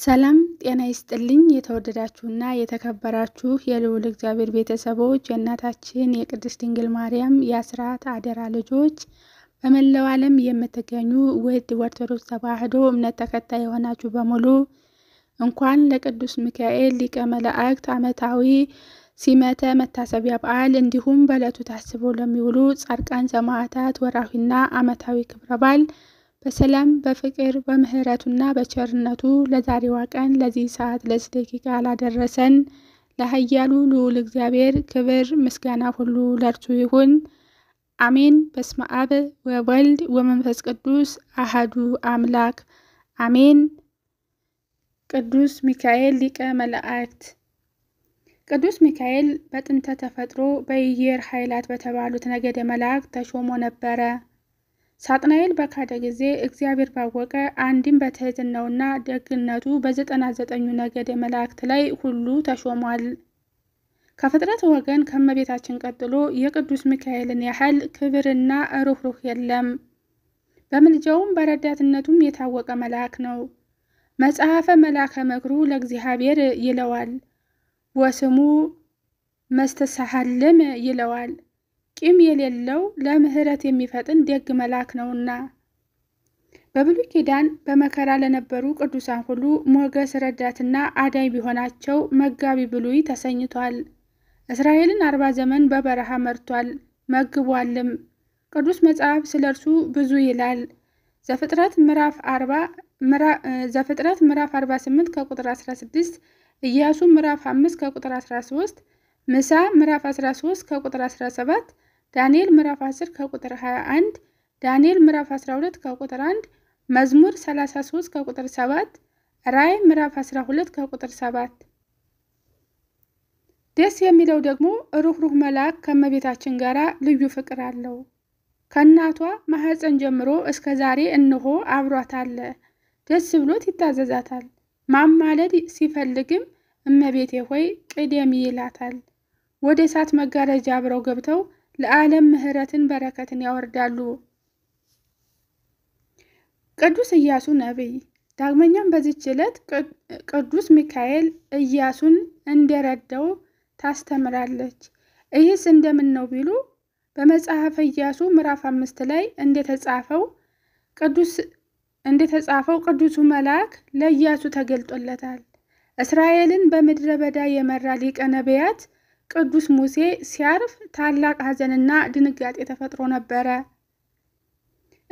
ሰላም ጤና ይስጥልኝ። የተወደዳችሁና የተከበራችሁ የልዑል እግዚአብሔር ቤተሰቦች የእናታችን የቅድስት ድንግል ማርያም የአስራት አደራ ልጆች በመላው ዓለም የምትገኙ ውድ ኦርቶዶክስ ተዋሕዶ እምነት ተከታይ የሆናችሁ በሙሉ እንኳን ለቅዱስ ሚካኤል ሊቀ መላእክት ዓመታዊ ሲመተ መታሰቢያ በዓል እንዲሁም በዕለቱ ታስበው ለሚውሉ ጻድቃን ሰማዕታት ወርኃዊና ዓመታዊ ክብረ በዓል በሰላም በፍቅር በምህረቱና በቸርነቱ ለዛሬዋ ቀን ለዚህ ሰዓት ለዚህ ደቂቃ ላደረሰን ለኃያሉ ልዑል እግዚአብሔር ክብር ምስጋና ሁሉ ለርሱ ይሁን አሜን። በስመ አብ ወወልድ ወመንፈስ ቅዱስ አሃዱ አምላክ አሜን። ቅዱስ ሚካኤል ሊቀ መላእክት። ቅዱስ ሚካኤል በጥንተ ተፈጥሮ በኢየር ኃይላት በተባሉት ነገደ መላእክት ተሾሞ ነበረ። ሳጥናኤል በካደ ጊዜ እግዚአብሔር ባወቀ አንድም በትሕትናውና ደግነቱ በዘጠና ዘጠኙ ነገደ መላእክት ላይ ሁሉ ተሾሟል። ከፍጥረት ወገን ከመቤታችን ቀጥሎ የቅዱስ ሚካኤልን ያህል ክብርና ሩኅሩኅ የለም። በምልጃውም በረዳትነቱም የታወቀ መልአክ ነው። መጽሐፈ መልአከ መክሩ ለእግዚአብሔር ይለዋል፣ ወስሙ መስተሳሃልም ይለዋል። ቂም የሌለው ለምህረት የሚፈጥን ደግ መልአክ ነውና በብሉይ ኪዳን በመከራ ለነበሩ ቅዱሳን ሁሉ ሞገስ ረዳትና አዳኝ ቢሆናቸው መጋቢ ብሉይ ተሰኝቷል። እስራኤልን አርባ ዘመን በበረሃ መርቷል መግቧልም። ቅዱስ መጽሐፍ ስለ እርሱ ብዙ ይላል። ዘፍጥረት ምዕራፍ 48 ከቁጥር 16፣ ኢያሱ ምዕራፍ 5 ከቁጥር 13፣ ምሳ ምዕራፍ 13 ከቁጥር 17 ዳንኤል ምዕራፍ 10 ከቁጥር 21፣ ዳንኤል ምዕራፍ 12 ከቁጥር 1፣ መዝሙር 33 ከቁጥር 7፣ ራይ ምዕራፍ 12 ከቁጥር 7። ደስ የሚለው ደግሞ ሩኅሩኅ መልአክ ከእመቤታችን ጋር ልዩ ፍቅር አለው። ከእናቷ ማህፀን ጀምሮ እስከ ዛሬ እንሆ አብሯት አለ። ደስ ብሎት ይታዘዛታል። ማማለድ ሲፈልግም እመቤቴ ሆይ ቅደሚ ይላታል። ወደ እሳት መጋረጃ አብረው ገብተው ለዓለም ምሕረትን በረከትን ያወርዳሉ። ቅዱስ ኢያሱ ነቢይ። ዳግመኛም በዚች ዕለት ቅዱስ ሚካኤል ኢያሱን እንደረዳው ታስተምራለች። ይህስ እንደምን ነው ቢሉ በመጽሐፈ ኢያሱ ምዕራፍ አምስት ላይ እንደተጻፈው ቅዱስ እንደተጻፈው ቅዱሱ መልአክ ለኢያሱ ተገልጦለታል። እስራኤልን በምድረ በዳ የመራ ሊቀ ነቢያት ቅዱስ ሙሴ ሲያርፍ ታላቅ ሐዘንና ድንጋጤ ተፈጥሮ ነበረ።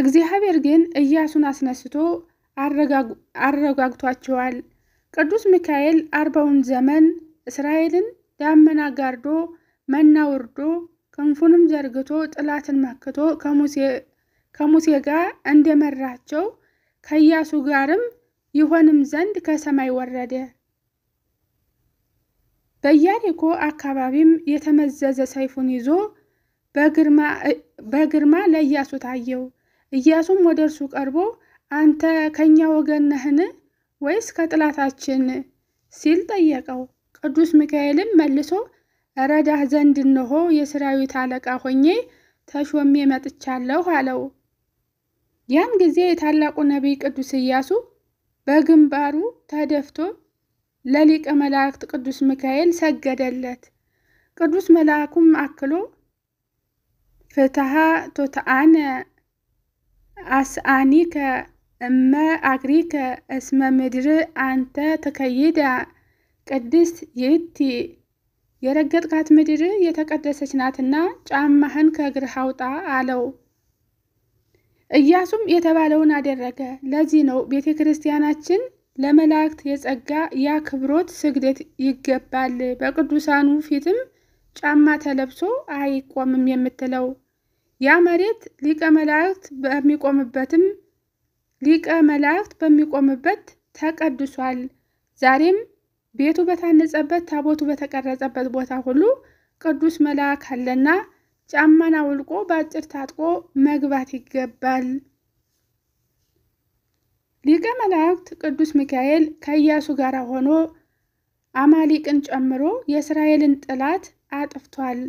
እግዚአብሔር ግን እያሱን አስነስቶ አረጋግቷቸዋል። ቅዱስ ሚካኤል አርባውን ዘመን እስራኤልን ዳመና ጋርዶ መና ወርዶ ክንፉንም ዘርግቶ ጥላትን መክቶ ከሙሴ ጋር እንደመራቸው ከኢያሱ ጋርም ይሆንም ዘንድ ከሰማይ ወረደ። በያሪኮ አካባቢም የተመዘዘ ሰይፉን ይዞ በግርማ ለኢያሱ ታየው። ኢያሱም ወደ እርሱ ቀርቦ አንተ ከእኛ ወገን ነህን ወይስ ከጥላታችን ሲል ጠየቀው። ቅዱስ ሚካኤልም መልሶ ረዳህ ዘንድ እንሆ የሰራዊት አለቃ ሆኜ ተሾሜ መጥቻለሁ አለው። ያን ጊዜ የታላቁ ነቢይ ቅዱስ ኢያሱ በግንባሩ ተደፍቶ ለሊቀ መላእክት ቅዱስ ሚካኤል ሰገደለት። ቅዱስ መልአኩም አክሎ ፍትሃ ቶትአነ አስአኒከ እመ አግሪከ እስመ ምድር አንተ ተከይዳ ቅድስት ይእቲ የረገጥካት ምድር የተቀደሰች ናትና ጫማህን ከእግርህ አውጣ አለው። እያሱም የተባለውን አደረገ። ለዚህ ነው ቤተ ክርስቲያናችን ለመላእክት የጸጋ የአክብሮት ስግደት ይገባል፣ በቅዱሳኑ ፊትም ጫማ ተለብሶ አይቆምም የምትለው ያ መሬት ሊቀ መላእክት በሚቆምበትም ሊቀ መላእክት በሚቆምበት ተቀድሷል። ዛሬም ቤቱ በታነጸበት ታቦቱ በተቀረጸበት ቦታ ሁሉ ቅዱስ መልአክ አለና ጫማን አውልቆ በአጭር ታጥቆ መግባት ይገባል። ሊቀ መላእክት ቅዱስ ሚካኤል ከኢያሱ ጋር ሆኖ አማሊቅን ጨምሮ የእስራኤልን ጠላት አጥፍቷል።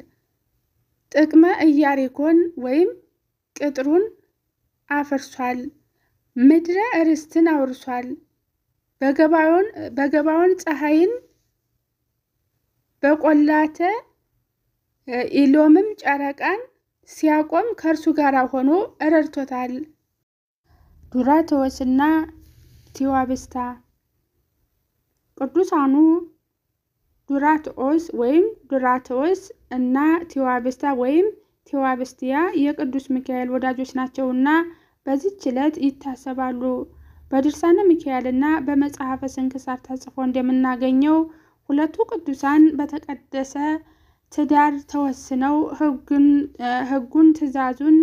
ጥቅመ ኢያሪኮን ወይም ቅጥሩን አፍርሷል። ምድረ ርስትን አውርሷል። በገባውን ፀሐይን በቆላተ ኢሎምም ጨረቃን ሲያቆም ከእርሱ ጋር ሆኖ ረድቶታል። ዱራቶስና ቲዋብስታ ቅዱሳኑ ዱራቶስ ወይም ዱራቶስ እና ቲዋብስታ ወይም ቲዋብስቲያ የቅዱስ ሚካኤል ወዳጆች እና በዚህ ዕለት ይታሰባሉ። በድርሳነ ሚካኤል ና በመጽሐፈ ስንክሳር ተጽፎ እንደምናገኘው ሁለቱ ቅዱሳን በተቀደሰ ትዳር ተወስነው ሕጉን ትእዛዙን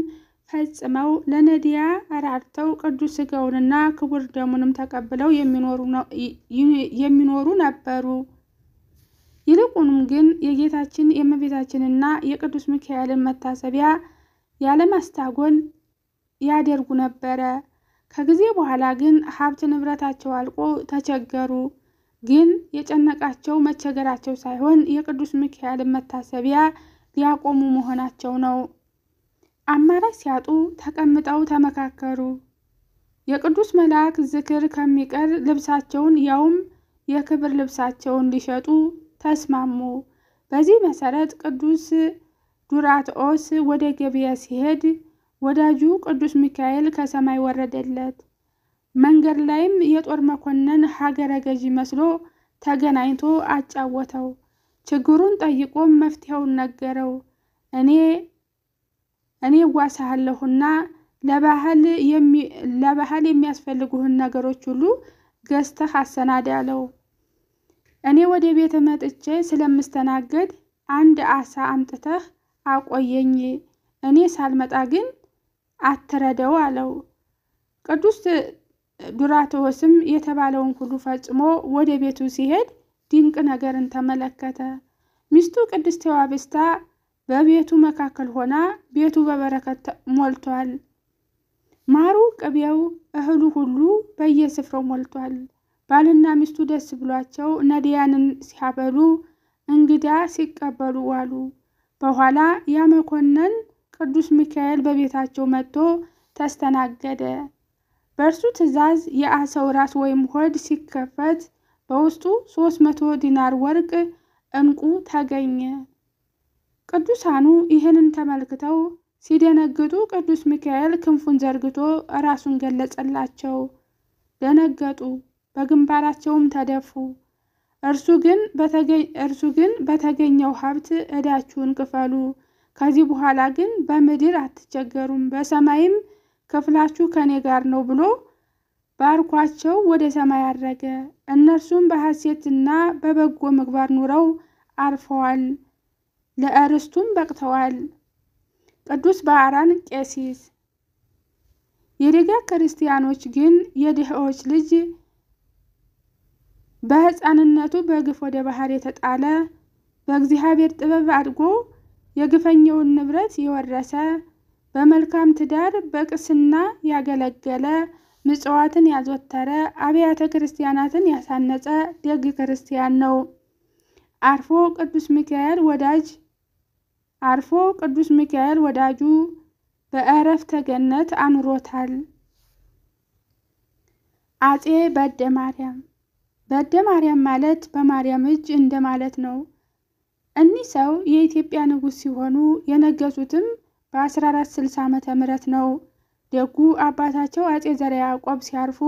ፈጽመው ለነዲያ አራርተው ቅዱስ ሥጋውንና ክቡር ደሙንም ተቀብለው የሚኖሩ ነበሩ። ይልቁንም ግን የጌታችን የእመቤታችንና የቅዱስ ሚካኤልን መታሰቢያ ያለማስታጎል ያደርጉ ነበረ። ከጊዜ በኋላ ግን ሀብት ንብረታቸው አልቆ ተቸገሩ። ግን የጨነቃቸው መቸገራቸው ሳይሆን የቅዱስ ሚካኤልን መታሰቢያ ሊያቆሙ መሆናቸው ነው። አማራጭ ሲያጡ ተቀምጠው ተመካከሩ። የቅዱስ መልአክ ዝክር ከሚቀር ልብሳቸውን ያውም የክብር ልብሳቸውን ሊሸጡ ተስማሙ። በዚህ መሰረት ቅዱስ ዱራትኦስ ወደ ገበያ ሲሄድ ወዳጁ ቅዱስ ሚካኤል ከሰማይ ወረደለት። መንገድ ላይም የጦር መኮንን ሀገረ ገዢ መስሎ ተገናኝቶ አጫወተው። ችግሩን ጠይቆም መፍትሄውን ነገረው። እኔ እኔ እዋሳሃለሁና ለባህል የሚያስፈልጉህን ነገሮች ሁሉ ገዝተህ አሰናድ አለው። እኔ ወደ ቤት መጥቼ ስለምስተናገድ አንድ አሳ አምጥተህ አቆየኝ፣ እኔ ሳልመጣ ግን አትረደው አለው። ቅዱስ ዱራቶስም የተባለውን ሁሉ ፈጽሞ ወደ ቤቱ ሲሄድ ድንቅ ነገርን ተመለከተ። ሚስቱ ቅድስት ዋብስታ በቤቱ መካከል ሆና ቤቱ በበረከት ሞልቷል። ማሩ፣ ቅቤው፣ እህሉ ሁሉ በየስፍራው ሞልቷል። ባልና ሚስቱ ደስ ብሏቸው ነዲያንን ሲያበሉ እንግዳ ሲቀበሉ ዋሉ። በኋላ ያ መኮንን ቅዱስ ሚካኤል በቤታቸው መጥቶ ተስተናገደ። በእርሱ ትእዛዝ የአሰው ራስ ወይም ሆድ ሲከፈት በውስጡ ሦስት መቶ ዲናር ወርቅ፣ እንቁ ተገኘ። ቅዱሳኑ ይህንን ተመልክተው ሲደነግጡ ቅዱስ ሚካኤል ክንፉን ዘርግቶ ራሱን ገለጸላቸው። ደነገጡ፣ በግንባራቸውም ተደፉ። እርሱ ግን በተገኘው ሀብት ዕዳችሁን ክፈሉ፣ ከዚህ በኋላ ግን በምድር አትቸገሩም፣ በሰማይም ክፍላችሁ ከኔ ጋር ነው ብሎ ባርኳቸው ወደ ሰማይ አረገ። እነርሱም በሐሴትና በበጎ ምግባር ኑረው አርፈዋል። ለእርስቱም በቅተዋል። ቅዱስ ባዕራን ቄሲስ። የደጋ ክርስቲያኖች ግን የድሆች ልጅ በሕፃንነቱ በግፍ ወደ ባህር የተጣለ በእግዚአብሔር ጥበብ አድጎ የግፈኛውን ንብረት የወረሰ በመልካም ትዳር በቅስና ያገለገለ ምጽዋትን ያዘወተረ አብያተ ክርስቲያናትን ያሳነጸ ደግ ክርስቲያን ነው። አርፎ ቅዱስ ሚካኤል ወዳጅ አርፎ ቅዱስ ሚካኤል ወዳጁ በእረፍተ ገነት አኑሮታል። አፄ በደ ማርያም በደ ማርያም ማለት በማርያም እጅ እንደ ማለት ነው። እኒህ ሰው የኢትዮጵያ ንጉሥ ሲሆኑ የነገሱትም በ1460 ዓ ም ነው። ደጉ አባታቸው አጼ ዘርዓ ያዕቆብ ሲያርፉ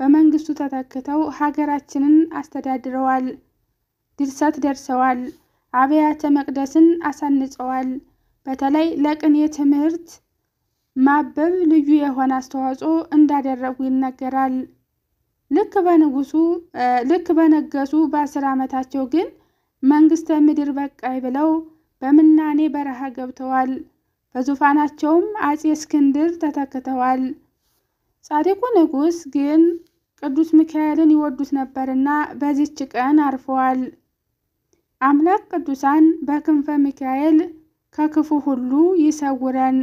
በመንግስቱ ተተክተው ሀገራችንን አስተዳድረዋል። ድርሰት ደርሰዋል። አብያተ መቅደስን አሳንጸዋል። በተለይ ለቅኔ ትምህርት ማበብ ልዩ የሆነ አስተዋጽኦ እንዳደረጉ ይነገራል። ልክ በንጉሱ ልክ በነገሱ በአስር ዓመታቸው ግን መንግስተ ምድር በቃይ ብለው በምናኔ በረሃ ገብተዋል። በዙፋናቸውም አጼ እስክንድር ተተክተዋል። ጻድቁ ንጉሥ ግን ቅዱስ ሚካኤልን ይወዱት ነበርና በዚች ቀን አርፈዋል። አምላክ ቅዱሳን በክንፈ ሚካኤል ከክፉ ሁሉ ይሰውረን፣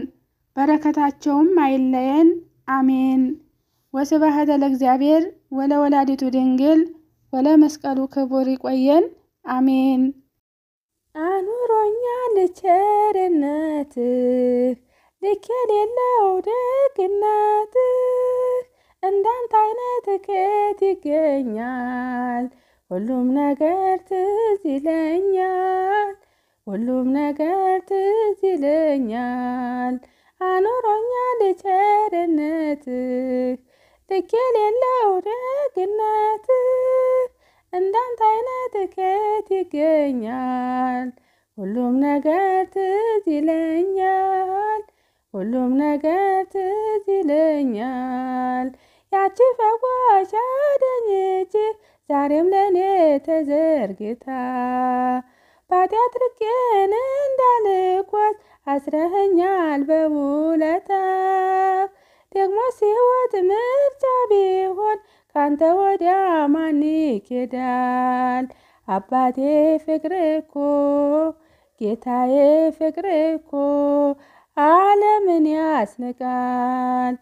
በረከታቸውም አይለየን። አሜን። ወስብሐት ለእግዚአብሔር ወለወላዲቱ ድንግል ወለመስቀሉ ክቡር። ይቆየን። አሜን። አኑሮኛ ልቸርነት ልክ የሌለው ደግነትህ እንዳንተ አይነት ከየት ይገኛል? ሁሉም ነገር ትዝ ይለኛል፣ ሁሉም ነገር ትዝ ይለኛል። አኖሮኛል ቸርነትህ ልክ የሌለው ደግነትህ እንዳንተ አይነት ከየት ይገኛል? ሁሉም ነገር ትዝ ይለኛል፣ ሁሉም ነገር ትዝ ይለኛል። ያቺ ፈዋሽ አደኝችህ ዛሬም ለእኔ ተዘርግታ ባጢአት ርቄን እንዳልኳት አስረኸኛል በውለታ ደግሞ ሲወት ምርጫ ቢሆን ካንተ ወዲያ ማን ይኬዳል? አባቴ ፍቅር እኮ ጌታዬ ፍቅር እኮ ዓለምን ያስንቃል።